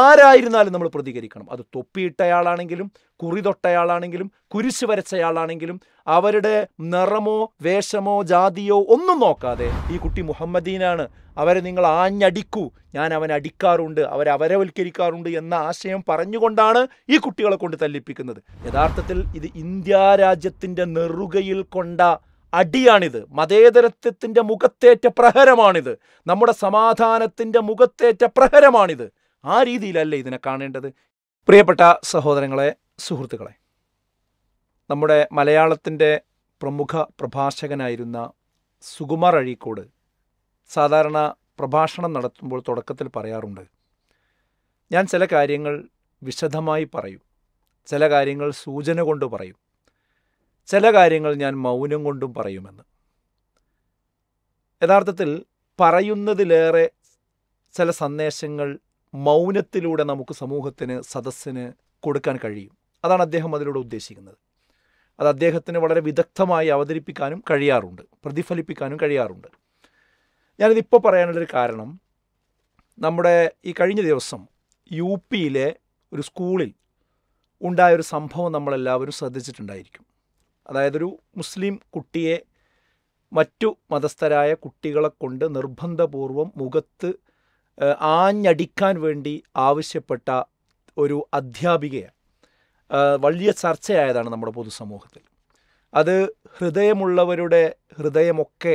ആരായിരുന്നാലും നമ്മൾ പ്രതികരിക്കണം അത് തൊപ്പിയിട്ടയാളാണെങ്കിലും കുറി തൊട്ടയാളാണെങ്കിലും കുരിശ് വരച്ചയാളാണെങ്കിലും അവരുടെ നിറമോ വേഷമോ ജാതിയോ ഒന്നും നോക്കാതെ ഈ കുട്ടി മുഹമ്മദീനാണ് അവരെ നിങ്ങൾ ആഞ്ഞടിക്കൂ ഞാൻ അവനെ അടിക്കാറുണ്ട് അവരെ അവരവൽക്കരിക്കാറുണ്ട് എന്ന ആശയം പറഞ്ഞുകൊണ്ടാണ് ഈ കുട്ടികളെ കൊണ്ട് തല്ലിപ്പിക്കുന്നത് യഥാർത്ഥത്തിൽ ഇത് ഇന്ത്യ രാജ്യത്തിൻ്റെ നെറുകയിൽ കൊണ്ട അടിയാണിത് മതേതരത്വത്തിൻ്റെ മുഖത്തേറ്റ പ്രഹരമാണിത് നമ്മുടെ സമാധാനത്തിൻ്റെ മുഖത്തേറ്റ പ്രഹരമാണിത് ആ രീതിയിലല്ല ഇതിനെ കാണേണ്ടത് പ്രിയപ്പെട്ട സഹോദരങ്ങളെ സുഹൃത്തുക്കളെ നമ്മുടെ മലയാളത്തിൻ്റെ പ്രമുഖ പ്രഭാഷകനായിരുന്ന സുകുമാർ അഴീക്കോട് സാധാരണ പ്രഭാഷണം നടത്തുമ്പോൾ തുടക്കത്തിൽ പറയാറുണ്ട് ഞാൻ ചില കാര്യങ്ങൾ വിശദമായി പറയും ചില കാര്യങ്ങൾ സൂചന കൊണ്ട് പറയും ചില കാര്യങ്ങൾ ഞാൻ മൗനം കൊണ്ടും പറയുമെന്ന് യഥാർത്ഥത്തിൽ പറയുന്നതിലേറെ ചില സന്ദേശങ്ങൾ മൗനത്തിലൂടെ നമുക്ക് സമൂഹത്തിന് സദസ്സിന് കൊടുക്കാൻ കഴിയും അതാണ് അദ്ദേഹം അതിലൂടെ ഉദ്ദേശിക്കുന്നത് അത് അദ്ദേഹത്തിന് വളരെ വിദഗ്ധമായി അവതരിപ്പിക്കാനും കഴിയാറുണ്ട് പ്രതിഫലിപ്പിക്കാനും കഴിയാറുണ്ട് ഞാനിതിപ്പോൾ പറയാനുള്ളൊരു കാരണം നമ്മുടെ ഈ കഴിഞ്ഞ ദിവസം യു പിയിലെ ഒരു സ്കൂളിൽ ഉണ്ടായൊരു സംഭവം നമ്മളെല്ലാവരും ശ്രദ്ധിച്ചിട്ടുണ്ടായിരിക്കും അതായതൊരു മുസ്ലിം കുട്ടിയെ മറ്റു മതസ്ഥരായ കുട്ടികളെ കൊണ്ട് നിർബന്ധപൂർവം മുഖത്ത് ആഞ്ഞടിക്കാൻ വേണ്ടി ആവശ്യപ്പെട്ട ഒരു അധ്യാപികയാണ് വലിയ ചർച്ചയായതാണ് നമ്മുടെ പൊതുസമൂഹത്തിൽ അത് ഹൃദയമുള്ളവരുടെ ഹൃദയമൊക്കെ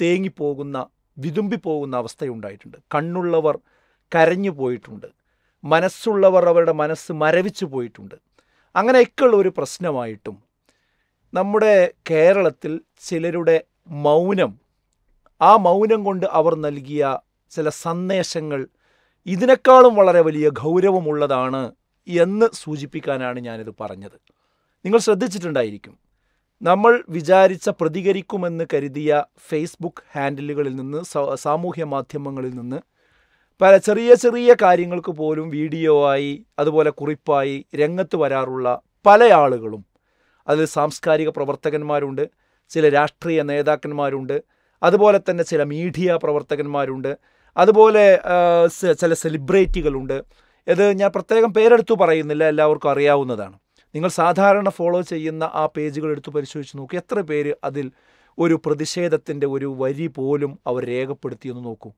തേങ്ങിപ്പോകുന്ന വിതുമ്പിപ്പോകുന്ന അവസ്ഥയുണ്ടായിട്ടുണ്ട് കണ്ണുള്ളവർ കരഞ്ഞു പോയിട്ടുണ്ട് മനസ്സുള്ളവർ അവരുടെ മനസ്സ് മരവിച്ചു പോയിട്ടുണ്ട് അങ്ങനെയൊക്കെയുള്ള ഒരു പ്രശ്നമായിട്ടും നമ്മുടെ കേരളത്തിൽ ചിലരുടെ മൗനം ആ മൗനം കൊണ്ട് അവർ നൽകിയ ചില സന്ദേശങ്ങൾ ഇതിനേക്കാളും വളരെ വലിയ ഗൗരവമുള്ളതാണ് എന്ന് സൂചിപ്പിക്കാനാണ് ഞാനിത് പറഞ്ഞത് നിങ്ങൾ ശ്രദ്ധിച്ചിട്ടുണ്ടായിരിക്കും നമ്മൾ വിചാരിച്ച പ്രതികരിക്കുമെന്ന് കരുതിയ ഫേസ്ബുക്ക് ഹാൻഡിലുകളിൽ നിന്ന് സാമൂഹ്യ മാധ്യമങ്ങളിൽ നിന്ന് പല ചെറിയ ചെറിയ കാര്യങ്ങൾക്ക് പോലും വീഡിയോ ആയി അതുപോലെ കുറിപ്പായി രംഗത്ത് വരാറുള്ള പല ആളുകളും അതിൽ സാംസ്കാരിക പ്രവർത്തകന്മാരുണ്ട് ചില രാഷ്ട്രീയ നേതാക്കന്മാരുണ്ട് അതുപോലെ തന്നെ ചില മീഡിയ പ്രവർത്തകന്മാരുണ്ട് അതുപോലെ ചില സെലിബ്രിറ്റികളുണ്ട് ഇത് ഞാൻ പ്രത്യേകം പേരെടുത്തു പറയുന്നില്ല എല്ലാവർക്കും അറിയാവുന്നതാണ് നിങ്ങൾ സാധാരണ ഫോളോ ചെയ്യുന്ന ആ പേജുകൾ എടുത്ത് പരിശോധിച്ച് നോക്കി എത്ര പേര് അതിൽ ഒരു പ്രതിഷേധത്തിൻ്റെ ഒരു വരി പോലും അവർ രേഖപ്പെടുത്തിയെന്ന് നോക്കൂ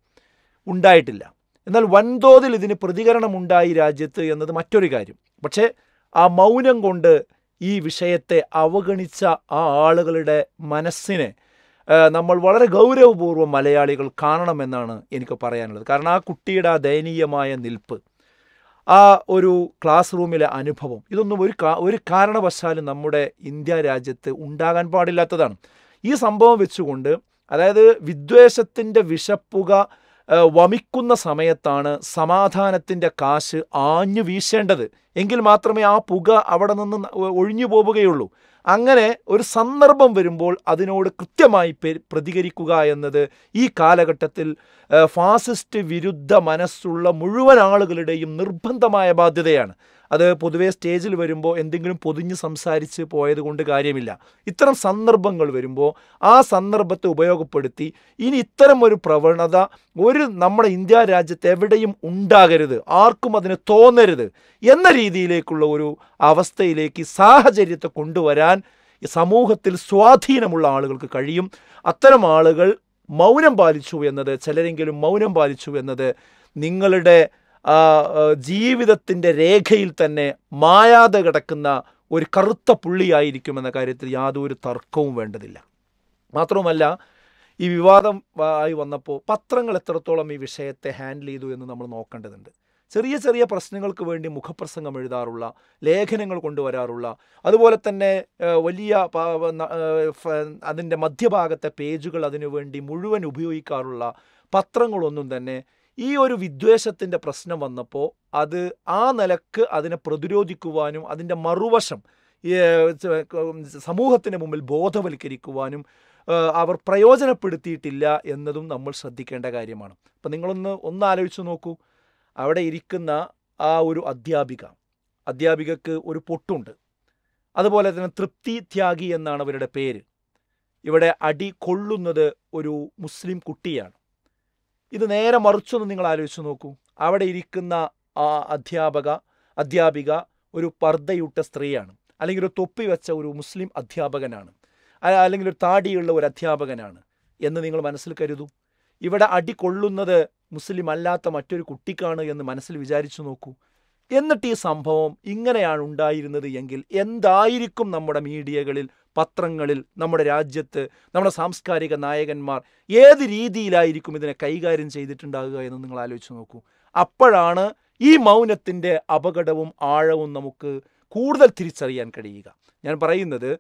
ഉണ്ടായിട്ടില്ല എന്നാൽ വൻതോതിൽ ഇതിന് പ്രതികരണമുണ്ടായി രാജ്യത്ത് എന്നത് മറ്റൊരു കാര്യം പക്ഷേ ആ മൗനം കൊണ്ട് ഈ വിഷയത്തെ അവഗണിച്ച ആ ആളുകളുടെ മനസ്സിനെ നമ്മൾ വളരെ ഗൗരവപൂർവ്വം മലയാളികൾ കാണണമെന്നാണ് എനിക്ക് പറയാനുള്ളത് കാരണം ആ കുട്ടിയുടെ ആ ദയനീയമായ നിൽപ്പ് ആ ഒരു ക്ലാസ് റൂമിലെ അനുഭവം ഇതൊന്നും ഒരു ഒരു കാരണവശാലും നമ്മുടെ ഇന്ത്യ രാജ്യത്ത് ഉണ്ടാകാൻ പാടില്ലാത്തതാണ് ഈ സംഭവം വെച്ചുകൊണ്ട് അതായത് വിദ്വേഷത്തിൻ്റെ വിഷപ്പുക വമിക്കുന്ന സമയത്താണ് സമാധാനത്തിൻ്റെ കാശ് ആഞ്ഞു വീശേണ്ടത് എങ്കിൽ മാത്രമേ ആ പുക അവിടെ നിന്ന് ഒഴിഞ്ഞു പോവുകയുള്ളൂ അങ്ങനെ ഒരു സന്ദർഭം വരുമ്പോൾ അതിനോട് കൃത്യമായി പ്രതികരിക്കുക എന്നത് ഈ കാലഘട്ടത്തിൽ ഫാസിസ്റ്റ് വിരുദ്ധ മനസ്സുള്ള മുഴുവൻ ആളുകളുടെയും നിർബന്ധമായ ബാധ്യതയാണ് അത് പൊതുവേ സ്റ്റേജിൽ വരുമ്പോൾ എന്തെങ്കിലും പൊതിഞ്ഞ് സംസാരിച്ച് പോയത് കൊണ്ട് കാര്യമില്ല ഇത്തരം സന്ദർഭങ്ങൾ വരുമ്പോൾ ആ സന്ദർഭത്തെ ഉപയോഗപ്പെടുത്തി ഇനി ഇത്തരം ഒരു പ്രവണത ഒരു നമ്മുടെ ഇന്ത്യ രാജ്യത്ത് എവിടെയും ഉണ്ടാകരുത് ആർക്കും അതിന് തോന്നരുത് എന്ന രീതിയിലേക്കുള്ള ഒരു അവസ്ഥയിലേക്ക് സാഹചര്യത്തെ കൊണ്ടുവരാൻ സമൂഹത്തിൽ സ്വാധീനമുള്ള ആളുകൾക്ക് കഴിയും അത്തരം ആളുകൾ മൗനം പാലിച്ചു എന്നത് ചിലരെങ്കിലും മൗനം പാലിച്ചു എന്നത് നിങ്ങളുടെ ജീവിതത്തിൻ്റെ രേഖയിൽ തന്നെ മായാതെ കിടക്കുന്ന ഒരു കറുത്ത പുള്ളിയായിരിക്കുമെന്ന കാര്യത്തിൽ യാതൊരു തർക്കവും വേണ്ടതില്ല മാത്രവുമല്ല ഈ വിവാദം ആയി വന്നപ്പോൾ പത്രങ്ങൾ എത്രത്തോളം ഈ വിഷയത്തെ ഹാൻഡിൽ ചെയ്തു എന്ന് നമ്മൾ നോക്കേണ്ടതുണ്ട് ചെറിയ ചെറിയ പ്രശ്നങ്ങൾക്ക് വേണ്ടി മുഖപ്രസംഗം എഴുതാറുള്ള ലേഖനങ്ങൾ കൊണ്ടുവരാറുള്ള അതുപോലെ തന്നെ വലിയ അതിൻ്റെ മധ്യഭാഗത്തെ പേജുകൾ അതിനുവേണ്ടി മുഴുവൻ ഉപയോഗിക്കാറുള്ള പത്രങ്ങളൊന്നും തന്നെ ഈ ഒരു വിദ്വേഷത്തിൻ്റെ പ്രശ്നം വന്നപ്പോൾ അത് ആ നിലക്ക് അതിനെ പ്രതിരോധിക്കുവാനും അതിൻ്റെ മറുവശം സമൂഹത്തിന് മുമ്പിൽ ബോധവൽക്കരിക്കുവാനും അവർ പ്രയോജനപ്പെടുത്തിയിട്ടില്ല എന്നതും നമ്മൾ ശ്രദ്ധിക്കേണ്ട കാര്യമാണ് അപ്പം നിങ്ങളൊന്ന് ഒന്ന് ആലോചിച്ച് നോക്കൂ അവിടെ ഇരിക്കുന്ന ആ ഒരു അധ്യാപിക അധ്യാപികക്ക് ഒരു പൊട്ടുണ്ട് അതുപോലെ തന്നെ തൃപ്തി ത്യാഗി എന്നാണ് അവരുടെ പേര് ഇവിടെ അടി കൊള്ളുന്നത് ഒരു മുസ്ലിം കുട്ടിയാണ് ഇത് നേരെ മറിച്ചൊന്ന് നിങ്ങൾ ആലോചിച്ച് നോക്കൂ അവിടെ ഇരിക്കുന്ന ആ അധ്യാപക അധ്യാപിക ഒരു പർദ്ദയിട്ട സ്ത്രീയാണ് അല്ലെങ്കിൽ ഒരു തൊപ്പി വെച്ച ഒരു മുസ്ലിം അധ്യാപകനാണ് അല്ലെങ്കിൽ ഒരു താടിയുള്ള ഒരു അധ്യാപകനാണ് എന്ന് നിങ്ങൾ മനസ്സിൽ കരുതൂ ഇവിടെ അടി കൊള്ളുന്നത് മുസ്ലിം അല്ലാത്ത മറ്റൊരു കുട്ടിക്കാണ് എന്ന് മനസ്സിൽ വിചാരിച്ചു നോക്കൂ എന്നിട്ട് ഈ സംഭവം ഇങ്ങനെയാണ് ഉണ്ടായിരുന്നത് എങ്കിൽ എന്തായിരിക്കും നമ്മുടെ മീഡിയകളിൽ പത്രങ്ങളിൽ നമ്മുടെ രാജ്യത്ത് നമ്മുടെ സാംസ്കാരിക നായകന്മാർ ഏത് രീതിയിലായിരിക്കും ഇതിനെ കൈകാര്യം ചെയ്തിട്ടുണ്ടാകുക എന്ന് നിങ്ങൾ ആലോചിച്ച് നോക്കൂ അപ്പോഴാണ് ഈ മൗനത്തിൻ്റെ അപകടവും ആഴവും നമുക്ക് കൂടുതൽ തിരിച്ചറിയാൻ കഴിയുക ഞാൻ പറയുന്നത്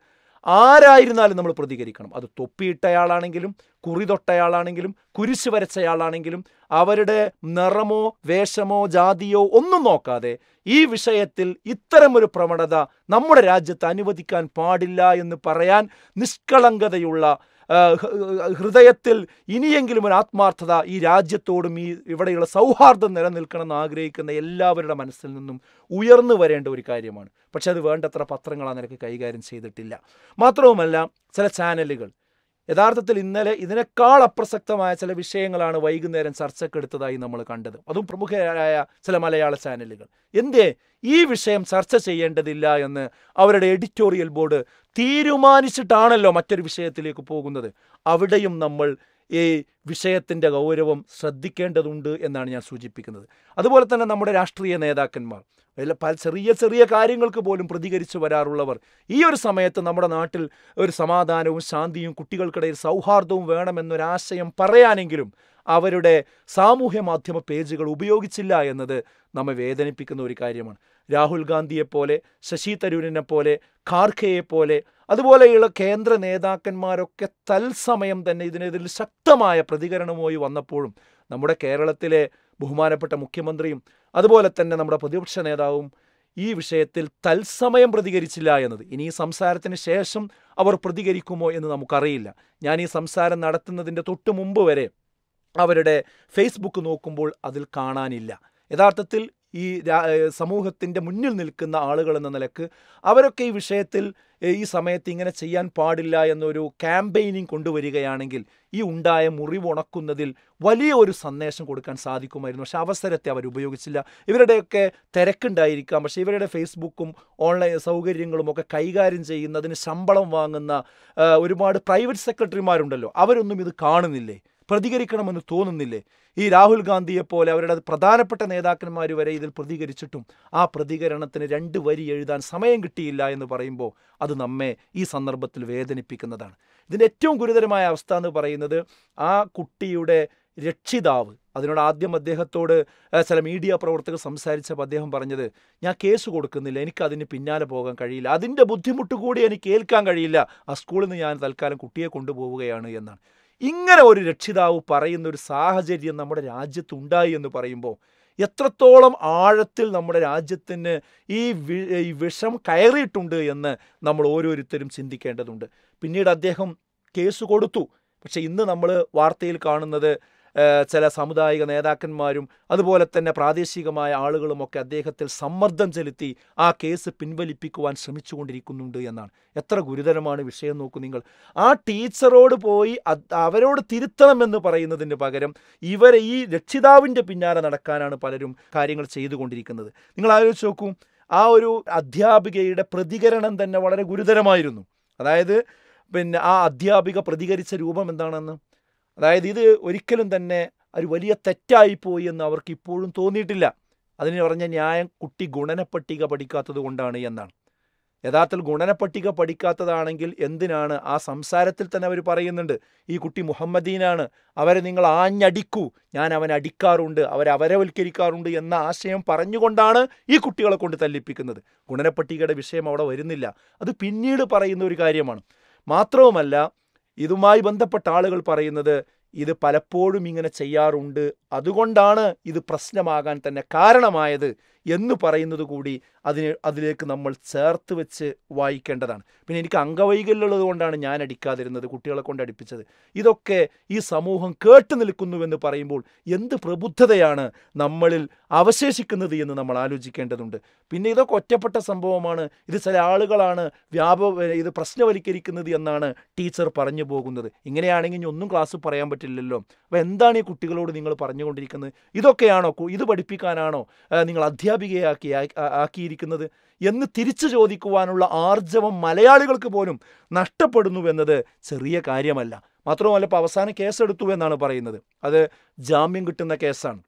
ആരായിരുന്നാലും നമ്മൾ പ്രതികരിക്കണം അത് തൊപ്പിയിട്ടയാളാണെങ്കിലും കുറി തൊട്ടയാളാണെങ്കിലും കുരിശു വരച്ചയാളാണെങ്കിലും അവരുടെ നിറമോ വേഷമോ ജാതിയോ ഒന്നും നോക്കാതെ ഈ വിഷയത്തിൽ ഇത്തരമൊരു പ്രവണത നമ്മുടെ രാജ്യത്ത് അനുവദിക്കാൻ പാടില്ല എന്ന് പറയാൻ നിഷ്കളങ്കതയുള്ള ഹൃദയത്തിൽ ഇനിയെങ്കിലും ഒരു ആത്മാർത്ഥത ഈ രാജ്യത്തോടും ഈ ഇവിടെയുള്ള സൗഹാർദ്ദം എന്ന് ആഗ്രഹിക്കുന്ന എല്ലാവരുടെ മനസ്സിൽ നിന്നും ഉയർന്നു വരേണ്ട ഒരു കാര്യമാണ് പക്ഷെ അത് വേണ്ടത്ര പത്രങ്ങൾ ആ കൈകാര്യം ചെയ്തിട്ടില്ല മാത്രവുമല്ല ചില ചാനലുകൾ യഥാർത്ഥത്തിൽ ഇന്നലെ ഇതിനേക്കാൾ അപ്രസക്തമായ ചില വിഷയങ്ങളാണ് വൈകുന്നേരം ചർച്ചക്കെടുത്തതായി നമ്മൾ കണ്ടത് അതും പ്രമുഖരായ ചില മലയാള ചാനലുകൾ എന്തേ ഈ വിഷയം ചർച്ച ചെയ്യേണ്ടതില്ല എന്ന് അവരുടെ എഡിറ്റോറിയൽ ബോർഡ് തീരുമാനിച്ചിട്ടാണല്ലോ മറ്റൊരു വിഷയത്തിലേക്ക് പോകുന്നത് അവിടെയും നമ്മൾ ഈ വിഷയത്തിൻ്റെ ഗൗരവം ശ്രദ്ധിക്കേണ്ടതുണ്ട് എന്നാണ് ഞാൻ സൂചിപ്പിക്കുന്നത് അതുപോലെ തന്നെ നമ്മുടെ രാഷ്ട്രീയ നേതാക്കന്മാർ പല ചെറിയ ചെറിയ കാര്യങ്ങൾക്ക് പോലും പ്രതികരിച്ചു വരാറുള്ളവർ ഈ ഒരു സമയത്ത് നമ്മുടെ നാട്ടിൽ ഒരു സമാധാനവും ശാന്തിയും കുട്ടികൾക്കിടയിൽ സൗഹാർദ്ദവും വേണമെന്നൊരാശയം പറയാനെങ്കിലും അവരുടെ സാമൂഹ്യ മാധ്യമ പേജുകൾ ഉപയോഗിച്ചില്ല എന്നത് നമ്മെ വേദനിപ്പിക്കുന്ന ഒരു കാര്യമാണ് രാഹുൽ ഗാന്ധിയെപ്പോലെ ശശി തരൂരിനെ പോലെ പോലെ അതുപോലെയുള്ള കേന്ദ്ര നേതാക്കന്മാരൊക്കെ തത്സമയം തന്നെ ഇതിനെതിരിൽ ശക്തമായ പ്രതികരണവുമായി വന്നപ്പോഴും നമ്മുടെ കേരളത്തിലെ ബഹുമാനപ്പെട്ട മുഖ്യമന്ത്രിയും അതുപോലെ തന്നെ നമ്മുടെ പ്രതിപക്ഷ നേതാവും ഈ വിഷയത്തിൽ തത്സമയം പ്രതികരിച്ചില്ല എന്നത് ഇനി ഈ സംസാരത്തിന് ശേഷം അവർ പ്രതികരിക്കുമോ എന്ന് നമുക്കറിയില്ല ഞാൻ ഈ സംസാരം നടത്തുന്നതിൻ്റെ തൊട്ട് മുമ്പ് വരെ അവരുടെ ഫേസ്ബുക്ക് നോക്കുമ്പോൾ അതിൽ കാണാനില്ല യഥാർത്ഥത്തിൽ ഈ സമൂഹത്തിൻ്റെ മുന്നിൽ നിൽക്കുന്ന ആളുകൾ എന്ന നിലക്ക് അവരൊക്കെ ഈ വിഷയത്തിൽ ഈ സമയത്ത് ഇങ്ങനെ ചെയ്യാൻ പാടില്ല എന്നൊരു ക്യാമ്പയിനിങ് കൊണ്ടുവരികയാണെങ്കിൽ ഈ ഉണ്ടായ മുറിവ് ഉണക്കുന്നതിൽ വലിയ ഒരു സന്ദേശം കൊടുക്കാൻ സാധിക്കുമായിരുന്നു പക്ഷേ അവസരത്തെ അവർ ഉപയോഗിച്ചില്ല ഇവരുടെയൊക്കെ തിരക്കുണ്ടായിരിക്കാം പക്ഷേ ഇവരുടെ ഫേസ്ബുക്കും ഓൺലൈൻ സൗകര്യങ്ങളും ഒക്കെ കൈകാര്യം ചെയ്യുന്നതിന് ശമ്പളം വാങ്ങുന്ന ഒരുപാട് പ്രൈവറ്റ് സെക്രട്ടറിമാരുണ്ടല്ലോ അവരൊന്നും ഇത് കാണുന്നില്ലേ പ്രതികരിക്കണമെന്ന് തോന്നുന്നില്ലേ ഈ രാഹുൽ ഗാന്ധിയെ പോലെ അവരുടെ പ്രധാനപ്പെട്ട നേതാക്കന്മാർ വരെ ഇതിൽ പ്രതികരിച്ചിട്ടും ആ പ്രതികരണത്തിന് രണ്ട് വരി എഴുതാൻ സമയം കിട്ടിയില്ല എന്ന് പറയുമ്പോൾ അത് നമ്മെ ഈ സന്ദർഭത്തിൽ വേദനിപ്പിക്കുന്നതാണ് ഇതിൻ്റെ ഏറ്റവും ഗുരുതരമായ അവസ്ഥ എന്ന് പറയുന്നത് ആ കുട്ടിയുടെ രക്ഷിതാവ് അതിനോട് ആദ്യം അദ്ദേഹത്തോട് ചില മീഡിയ പ്രവർത്തകർ സംസാരിച്ചപ്പോൾ അദ്ദേഹം പറഞ്ഞത് ഞാൻ കേസ് കൊടുക്കുന്നില്ല എനിക്ക് അതിന് പിന്നാലെ പോകാൻ കഴിയില്ല അതിൻ്റെ ബുദ്ധിമുട്ട് കൂടി എനിക്ക് ഏൽക്കാൻ കഴിയില്ല ആ സ്കൂളിൽ നിന്ന് ഞാൻ തൽക്കാലം കുട്ടിയെ കൊണ്ടുപോവുകയാണ് എന്നാണ് ഇങ്ങനെ ഒരു രക്ഷിതാവ് പറയുന്ന ഒരു സാഹചര്യം നമ്മുടെ രാജ്യത്തുണ്ടായി എന്ന് പറയുമ്പോൾ എത്രത്തോളം ആഴത്തിൽ നമ്മുടെ രാജ്യത്തിന് ഈ വിഷം കയറിയിട്ടുണ്ട് എന്ന് നമ്മൾ ഓരോരുത്തരും ചിന്തിക്കേണ്ടതുണ്ട് പിന്നീട് അദ്ദേഹം കേസ് കൊടുത്തു പക്ഷേ ഇന്ന് നമ്മൾ വാർത്തയിൽ കാണുന്നത് ചില സാമുദായിക നേതാക്കന്മാരും അതുപോലെ തന്നെ പ്രാദേശികമായ ആളുകളുമൊക്കെ അദ്ദേഹത്തിൽ സമ്മർദ്ദം ചെലുത്തി ആ കേസ് പിൻവലിപ്പിക്കുവാൻ ശ്രമിച്ചുകൊണ്ടിരിക്കുന്നുണ്ട് എന്നാണ് എത്ര ഗുരുതരമാണ് വിഷയം നോക്കൂ നിങ്ങൾ ആ ടീച്ചറോട് പോയി അവരോട് തിരുത്തണം എന്ന് പറയുന്നതിന് പകരം ഇവരെ ഈ രക്ഷിതാവിൻ്റെ പിന്നാലെ നടക്കാനാണ് പലരും കാര്യങ്ങൾ ചെയ്തുകൊണ്ടിരിക്കുന്നത് നിങ്ങൾ ആലോചിച്ച് നോക്കൂ ആ ഒരു അധ്യാപികയുടെ പ്രതികരണം തന്നെ വളരെ ഗുരുതരമായിരുന്നു അതായത് പിന്നെ ആ അധ്യാപിക പ്രതികരിച്ച രൂപം എന്താണെന്ന് അതായത് ഇത് ഒരിക്കലും തന്നെ ഒരു വലിയ തെറ്റായിപ്പോയി എന്ന് അവർക്ക് ഇപ്പോഴും തോന്നിയിട്ടില്ല അതിന് പറഞ്ഞ ന്യായം കുട്ടി ഗുണനപ്പട്ടിക പഠിക്കാത്തത് കൊണ്ടാണ് എന്നാണ് യഥാർത്ഥത്തിൽ ഗുണനപ്പട്ടിക പഠിക്കാത്തതാണെങ്കിൽ എന്തിനാണ് ആ സംസാരത്തിൽ തന്നെ അവർ പറയുന്നുണ്ട് ഈ കുട്ടി മുഹമ്മദീനാണ് അവരെ നിങ്ങൾ ആഞ്ഞടിക്കൂ ഞാൻ അവനെ അടിക്കാറുണ്ട് അവരെ അവരവൽക്കരിക്കാറുണ്ട് എന്ന ആശയം പറഞ്ഞുകൊണ്ടാണ് ഈ കുട്ടികളെ കൊണ്ട് തല്ലിപ്പിക്കുന്നത് ഗുണനപ്പട്ടികയുടെ വിഷയം അവിടെ വരുന്നില്ല അത് പിന്നീട് പറയുന്ന ഒരു കാര്യമാണ് മാത്രവുമല്ല ഇതുമായി ബന്ധപ്പെട്ട ആളുകൾ പറയുന്നത് ഇത് പലപ്പോഴും ഇങ്ങനെ ചെയ്യാറുണ്ട് അതുകൊണ്ടാണ് ഇത് പ്രശ്നമാകാൻ തന്നെ കാരണമായത് എന്ന് പറയുന്നത് കൂടി അതിന് അതിലേക്ക് നമ്മൾ ചേർത്ത് വെച്ച് വായിക്കേണ്ടതാണ് പിന്നെ എനിക്ക് അംഗവൈകല്യമുള്ളത് കൊണ്ടാണ് ഞാൻ അടിക്കാതിരുന്നത് കുട്ടികളെ കൊണ്ട് അടിപ്പിച്ചത് ഇതൊക്കെ ഈ സമൂഹം കേട്ടു നിൽക്കുന്നുവെന്ന് പറയുമ്പോൾ എന്ത് പ്രബുദ്ധതയാണ് നമ്മളിൽ അവശേഷിക്കുന്നത് എന്ന് നമ്മൾ ആലോചിക്കേണ്ടതുണ്ട് പിന്നെ ഇതൊക്കെ ഒറ്റപ്പെട്ട സംഭവമാണ് ഇത് ചില ആളുകളാണ് വ്യാപ ഇത് പ്രശ്നവൽക്കരിക്കുന്നത് എന്നാണ് ടീച്ചർ പറഞ്ഞു പോകുന്നത് ഇങ്ങനെയാണെങ്കിൽ ഇനി ഒന്നും ക്ലാസ് പറയാൻ പറ്റില്ലല്ലോ അപ്പോൾ എന്താണ് ഈ കുട്ടികളോട് നിങ്ങൾ പറഞ്ഞുകൊണ്ടിരിക്കുന്നത് ഇതൊക്കെയാണോ ഇത് പഠിപ്പിക്കാനാണോ നിങ്ങൾ അധ്യാപകർ അധ്യാപികയാക്കി ആക്കിയിരിക്കുന്നത് എന്ന് തിരിച്ചു ചോദിക്കുവാനുള്ള ആർജവം മലയാളികൾക്ക് പോലും നഷ്ടപ്പെടുന്നു ചെറിയ കാര്യമല്ല മാത്രമല്ല ഇപ്പോൾ അവസാനം കേസെടുത്തു എന്നാണ് പറയുന്നത് അത് ജാമ്യം കിട്ടുന്ന കേസാണ്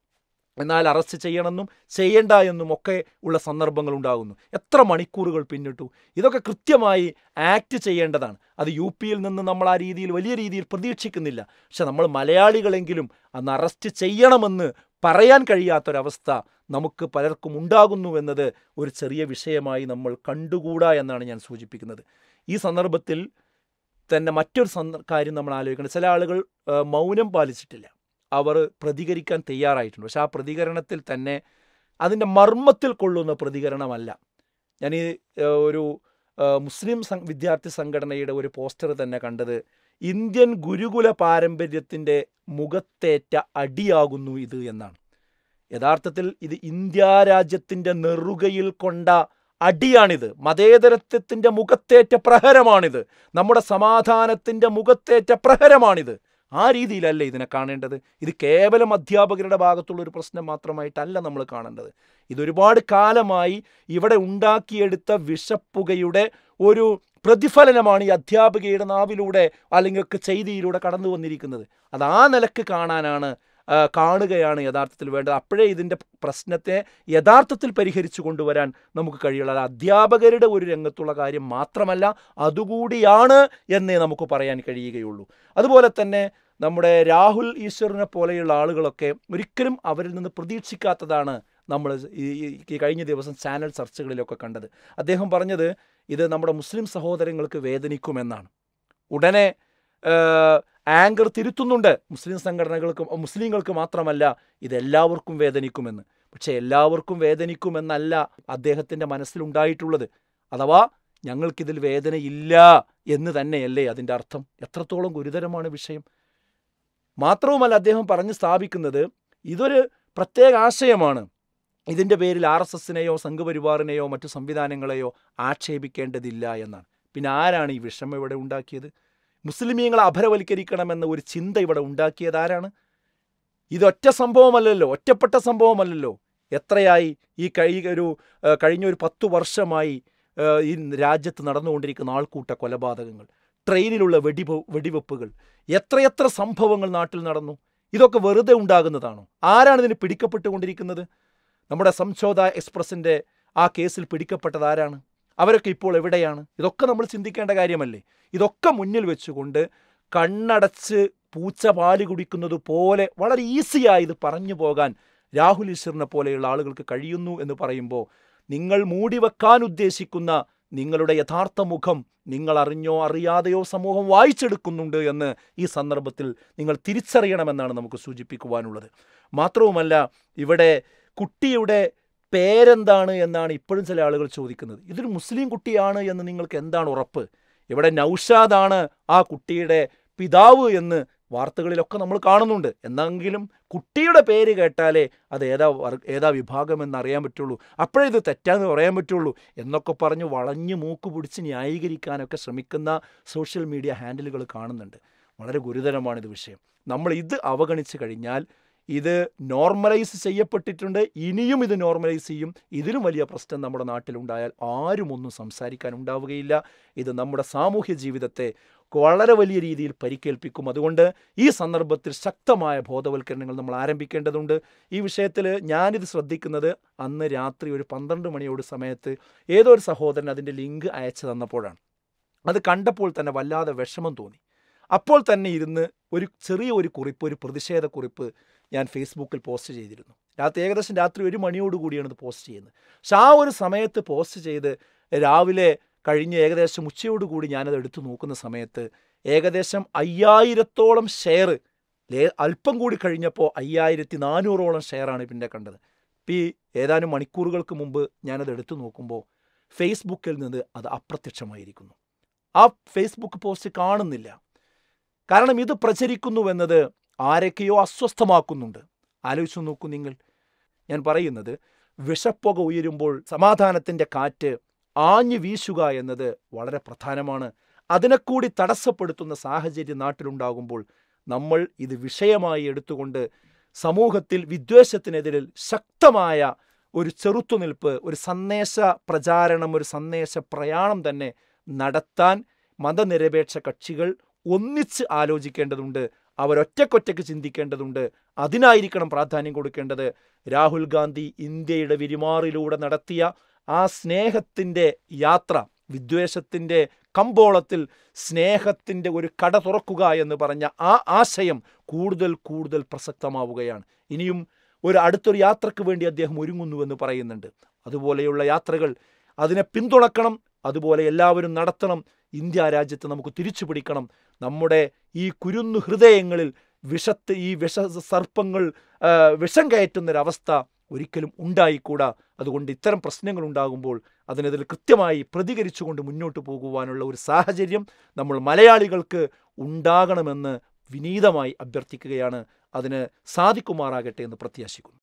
എന്നാൽ അറസ്റ്റ് ചെയ്യണമെന്നും ചെയ്യേണ്ട എന്നും ഒക്കെ ഉള്ള സന്ദർഭങ്ങൾ ഉണ്ടാകുന്നു എത്ര മണിക്കൂറുകൾ പിന്നിട്ടു ഇതൊക്കെ കൃത്യമായി ആക്ട് ചെയ്യേണ്ടതാണ് അത് യു പിയിൽ നിന്ന് നമ്മൾ ആ രീതിയിൽ വലിയ രീതിയിൽ പ്രതീക്ഷിക്കുന്നില്ല പക്ഷെ നമ്മൾ മലയാളികളെങ്കിലും അന്ന് അറസ്റ്റ് ചെയ്യണമെന്ന് പറയാൻ കഴിയാത്തൊരവസ്ഥ നമുക്ക് പലർക്കും എന്നത് ഒരു ചെറിയ വിഷയമായി നമ്മൾ കണ്ടുകൂടാ എന്നാണ് ഞാൻ സൂചിപ്പിക്കുന്നത് ഈ സന്ദർഭത്തിൽ തന്നെ മറ്റൊരു കാര്യം നമ്മൾ ആലോചിക്കണം ചില ആളുകൾ മൗനം പാലിച്ചിട്ടില്ല അവർ പ്രതികരിക്കാൻ തയ്യാറായിട്ടുണ്ട് പക്ഷെ ആ പ്രതികരണത്തിൽ തന്നെ അതിൻ്റെ മർമ്മത്തിൽ കൊള്ളുന്ന പ്രതികരണമല്ല ഞാൻ ഈ ഒരു മുസ്ലിം വിദ്യാർത്ഥി സംഘടനയുടെ ഒരു പോസ്റ്റർ തന്നെ കണ്ടത് ഇന്ത്യൻ ഗുരുകുല പാരമ്പര്യത്തിൻ്റെ മുഖത്തേറ്റ അടിയാകുന്നു ഇത് എന്നാണ് യഥാർത്ഥത്തിൽ ഇത് ഇന്ത്യ രാജ്യത്തിൻ്റെ നെറുകയിൽ കൊണ്ട അടിയാണിത് മതേതരത്വത്തിൻ്റെ മുഖത്തേറ്റ പ്രഹരമാണിത് നമ്മുടെ സമാധാനത്തിൻ്റെ മുഖത്തേറ്റ പ്രഹരമാണിത് ആ രീതിയിലല്ല ഇതിനെ കാണേണ്ടത് ഇത് കേവലം അധ്യാപകരുടെ ഭാഗത്തുള്ള ഒരു പ്രശ്നം മാത്രമായിട്ടല്ല നമ്മൾ കാണേണ്ടത് ഇതൊരുപാട് കാലമായി ഇവിടെ ഉണ്ടാക്കിയെടുത്ത വിഷപ്പുകയുടെ ഒരു പ്രതിഫലനമാണ് ഈ അധ്യാപികയുടെ നാവിലൂടെ അല്ലെങ്കിൽ ചെയ്തിയിലൂടെ കടന്നു വന്നിരിക്കുന്നത് അത് ആ നിലക്ക് കാണാനാണ് കാണുകയാണ് യഥാർത്ഥത്തിൽ വേണ്ടത് അപ്പോഴേ ഇതിൻ്റെ പ്രശ്നത്തെ യഥാർത്ഥത്തിൽ പരിഹരിച്ചു കൊണ്ടുവരാൻ നമുക്ക് കഴിയുള്ള അധ്യാപകരുടെ ഒരു രംഗത്തുള്ള കാര്യം മാത്രമല്ല അതുകൂടിയാണ് എന്നേ നമുക്ക് പറയാൻ കഴിയുകയുള്ളൂ അതുപോലെ തന്നെ നമ്മുടെ രാഹുൽ ഈശ്വറിനെ പോലെയുള്ള ആളുകളൊക്കെ ഒരിക്കലും അവരിൽ നിന്ന് പ്രതീക്ഷിക്കാത്തതാണ് നമ്മൾ ഈ കഴിഞ്ഞ ദിവസം ചാനൽ ചർച്ചകളിലൊക്കെ കണ്ടത് അദ്ദേഹം പറഞ്ഞത് ഇത് നമ്മുടെ മുസ്ലിം സഹോദരങ്ങൾക്ക് വേദനിക്കുമെന്നാണ് ഉടനെ ആങ്കർ തിരുത്തുന്നുണ്ട് മുസ്ലിം സംഘടനകൾക്കും മുസ്ലിങ്ങൾക്ക് മാത്രമല്ല ഇതെല്ലാവർക്കും വേദനിക്കുമെന്ന് പക്ഷേ എല്ലാവർക്കും വേദനിക്കുമെന്നല്ല അദ്ദേഹത്തിൻ്റെ മനസ്സിലുണ്ടായിട്ടുള്ളത് അഥവാ ഞങ്ങൾക്കിതിൽ വേദനയില്ല എന്ന് തന്നെയല്ലേ അതിൻ്റെ അർത്ഥം എത്രത്തോളം ഗുരുതരമാണ് വിഷയം മാത്രവുമല്ല അദ്ദേഹം പറഞ്ഞ് സ്ഥാപിക്കുന്നത് ഇതൊരു പ്രത്യേക ആശയമാണ് ഇതിൻ്റെ പേരിൽ ആർ എസ് എസിനെയോ സംഘപരിവാറിനെയോ മറ്റു സംവിധാനങ്ങളെയോ ആക്ഷേപിക്കേണ്ടതില്ല എന്നാണ് പിന്നെ ആരാണ് ഈ വിഷമം ഇവിടെ ഉണ്ടാക്കിയത് മുസ്ലിമീങ്ങളെ അപരവൽക്കരിക്കണമെന്ന ഒരു ചിന്ത ഇവിടെ ഉണ്ടാക്കിയത് ആരാണ് ഇതൊറ്റ സംഭവമല്ലല്ലോ ഒറ്റപ്പെട്ട സംഭവമല്ലല്ലോ എത്രയായി ഈ കഴി ഒരു കഴിഞ്ഞ ഒരു പത്തു വർഷമായി ഈ രാജ്യത്ത് നടന്നുകൊണ്ടിരിക്കുന്ന ആൾക്കൂട്ട കൊലപാതകങ്ങൾ ട്രെയിനിലുള്ള വെടിവ വെടിവെപ്പുകൾ എത്രയെത്ര സംഭവങ്ങൾ നാട്ടിൽ നടന്നു ഇതൊക്കെ വെറുതെ ഉണ്ടാകുന്നതാണോ ആരാണ് ഇതിന് പിടിക്കപ്പെട്ടുകൊണ്ടിരിക്കുന്നത് നമ്മുടെ സംശോധ എക്സ്പ്രസിൻ്റെ ആ കേസിൽ പിടിക്കപ്പെട്ടത് ആരാണ് അവരൊക്കെ ഇപ്പോൾ എവിടെയാണ് ഇതൊക്കെ നമ്മൾ ചിന്തിക്കേണ്ട കാര്യമല്ലേ ഇതൊക്കെ മുന്നിൽ വെച്ചുകൊണ്ട് കണ്ണടച്ച് പൂച്ച പാല് കുടിക്കുന്നത് പോലെ വളരെ ഈസിയായി ഇത് പറഞ്ഞു പോകാൻ രാഹുൽ ഈശ്വറിനെ പോലെയുള്ള ആളുകൾക്ക് കഴിയുന്നു എന്ന് പറയുമ്പോൾ നിങ്ങൾ മൂടി വെക്കാൻ ഉദ്ദേശിക്കുന്ന നിങ്ങളുടെ യഥാർത്ഥ മുഖം നിങ്ങൾ അറിഞ്ഞോ അറിയാതെയോ സമൂഹം വായിച്ചെടുക്കുന്നുണ്ട് എന്ന് ഈ സന്ദർഭത്തിൽ നിങ്ങൾ തിരിച്ചറിയണമെന്നാണ് നമുക്ക് സൂചിപ്പിക്കുവാനുള്ളത് മാത്രവുമല്ല ഇവിടെ കുട്ടിയുടെ പേരെന്താണ് എന്നാണ് ഇപ്പോഴും ചില ആളുകൾ ചോദിക്കുന്നത് ഇതൊരു മുസ്ലിം കുട്ടിയാണ് എന്ന് നിങ്ങൾക്ക് എന്താണ് ഉറപ്പ് ഇവിടെ നൗഷാദാണ് ആ കുട്ടിയുടെ പിതാവ് എന്ന് വാർത്തകളിലൊക്കെ നമ്മൾ കാണുന്നുണ്ട് എന്നെങ്കിലും കുട്ടിയുടെ പേര് കേട്ടാലേ അത് ഏതാ ഏതാ വിഭാഗം എന്നറിയാൻ പറ്റുള്ളൂ അപ്പോഴേ ഇത് തെറ്റാന്ന് പറയാൻ പറ്റുള്ളൂ എന്നൊക്കെ പറഞ്ഞ് വളഞ്ഞു മൂക്ക് പിടിച്ച് ന്യായീകരിക്കാനൊക്കെ ശ്രമിക്കുന്ന സോഷ്യൽ മീഡിയ ഹാൻഡിലുകൾ കാണുന്നുണ്ട് വളരെ ഗുരുതരമാണിത് വിഷയം നമ്മൾ ഇത് അവഗണിച്ച് കഴിഞ്ഞാൽ ഇത് നോർമലൈസ് ചെയ്യപ്പെട്ടിട്ടുണ്ട് ഇനിയും ഇത് നോർമലൈസ് ചെയ്യും ഇതിലും വലിയ പ്രശ്നം നമ്മുടെ നാട്ടിലുണ്ടായാൽ ആരും ഒന്നും സംസാരിക്കാൻ ഉണ്ടാവുകയില്ല ഇത് നമ്മുടെ സാമൂഹ്യ ജീവിതത്തെ വളരെ വലിയ രീതിയിൽ പരിക്കേൽപ്പിക്കും അതുകൊണ്ട് ഈ സന്ദർഭത്തിൽ ശക്തമായ ബോധവൽക്കരണങ്ങൾ നമ്മൾ ആരംഭിക്കേണ്ടതുണ്ട് ഈ വിഷയത്തിൽ ഞാനിത് ശ്രദ്ധിക്കുന്നത് അന്ന് രാത്രി ഒരു പന്ത്രണ്ട് മണിയോട് സമയത്ത് ഏതോ ഒരു സഹോദരൻ അതിൻ്റെ ലിങ്ക് അയച്ചു തന്നപ്പോഴാണ് അത് കണ്ടപ്പോൾ തന്നെ വല്ലാതെ വിഷമം തോന്നി അപ്പോൾ തന്നെ ഇരുന്ന് ഒരു ചെറിയ ഒരു കുറിപ്പ് ഒരു പ്രതിഷേധക്കുറിപ്പ് ഞാൻ ഫേസ്ബുക്കിൽ പോസ്റ്റ് ചെയ്തിരുന്നു രാത്രി ഏകദേശം രാത്രി ഒരു മണിയോടുകൂടിയാണ് ഇത് പോസ്റ്റ് ചെയ്യുന്നത് പക്ഷെ ആ ഒരു സമയത്ത് പോസ്റ്റ് ചെയ്ത് രാവിലെ കഴിഞ്ഞ് ഏകദേശം ഉച്ചയോടുകൂടി ഞാനത് എടുത്തു നോക്കുന്ന സമയത്ത് ഏകദേശം അയ്യായിരത്തോളം ഷെയർ ലേ അല്പം കൂടി കഴിഞ്ഞപ്പോൾ അയ്യായിരത്തി നാനൂറോളം ഷെയറാണ് പിന്നെ കണ്ടത് ഇപ്പം ഈ ഏതാനും മണിക്കൂറുകൾക്ക് മുമ്പ് ഞാനത് എടുത്തു നോക്കുമ്പോൾ ഫേസ്ബുക്കിൽ നിന്ന് അത് അപ്രത്യക്ഷമായിരിക്കുന്നു ആ ഫേസ്ബുക്ക് പോസ്റ്റ് കാണുന്നില്ല കാരണം ഇത് പ്രചരിക്കുന്നുവെന്നത് ആരൊക്കെയോ അസ്വസ്ഥമാക്കുന്നുണ്ട് ആലോചിച്ചു നോക്കൂ നിങ്ങൾ ഞാൻ പറയുന്നത് വിഷപ്പുക ഉയരുമ്പോൾ സമാധാനത്തിൻ്റെ കാറ്റ് ആഞ്ഞു വീശുക എന്നത് വളരെ പ്രധാനമാണ് അതിനെക്കൂടി തടസ്സപ്പെടുത്തുന്ന സാഹചര്യം നാട്ടിലുണ്ടാകുമ്പോൾ നമ്മൾ ഇത് വിഷയമായി എടുത്തുകൊണ്ട് സമൂഹത്തിൽ വിദ്വേഷത്തിനെതിരിൽ ശക്തമായ ഒരു ചെറുത്തുനിൽപ്പ് ഒരു സന്ദേശ പ്രചാരണം ഒരു സന്ദേശ പ്രയാണം തന്നെ നടത്താൻ മതനിരപേക്ഷ കക്ഷികൾ ഒന്നിച്ച് ആലോചിക്കേണ്ടതുണ്ട് അവരൊറ്റക്കൊറ്റക്ക് ചിന്തിക്കേണ്ടതുണ്ട് അതിനായിരിക്കണം പ്രാധാന്യം കൊടുക്കേണ്ടത് രാഹുൽ ഗാന്ധി ഇന്ത്യയുടെ വിരിമാറിലൂടെ നടത്തിയ ആ സ്നേഹത്തിൻ്റെ യാത്ര വിദ്വേഷത്തിൻ്റെ കമ്പോളത്തിൽ സ്നേഹത്തിൻ്റെ ഒരു കട തുറക്കുക എന്ന് പറഞ്ഞ ആ ആശയം കൂടുതൽ കൂടുതൽ പ്രസക്തമാവുകയാണ് ഇനിയും ഒരു അടുത്തൊരു യാത്രയ്ക്ക് വേണ്ടി അദ്ദേഹം ഒരുങ്ങുന്നുവെന്ന് പറയുന്നുണ്ട് അതുപോലെയുള്ള യാത്രകൾ അതിനെ പിന്തുണക്കണം അതുപോലെ എല്ലാവരും നടത്തണം ഇന്ത്യ രാജ്യത്ത് നമുക്ക് തിരിച്ചു പിടിക്കണം നമ്മുടെ ഈ കുരുന്നു ഹൃദയങ്ങളിൽ വിഷത്ത് ഈ വിഷ സർപ്പങ്ങൾ വിഷം കയറ്റുന്നൊരവസ്ഥ ഒരിക്കലും ഉണ്ടായിക്കൂടാ അതുകൊണ്ട് ഇത്തരം പ്രശ്നങ്ങൾ ഉണ്ടാകുമ്പോൾ അതിനെതിൽ കൃത്യമായി പ്രതികരിച്ചുകൊണ്ട് മുന്നോട്ട് പോകുവാനുള്ള ഒരു സാഹചര്യം നമ്മൾ മലയാളികൾക്ക് ഉണ്ടാകണമെന്ന് വിനീതമായി അഭ്യർത്ഥിക്കുകയാണ് അതിന് സാധിക്കുമാറാകട്ടെ എന്ന് പ്രത്യാശിക്കുന്നു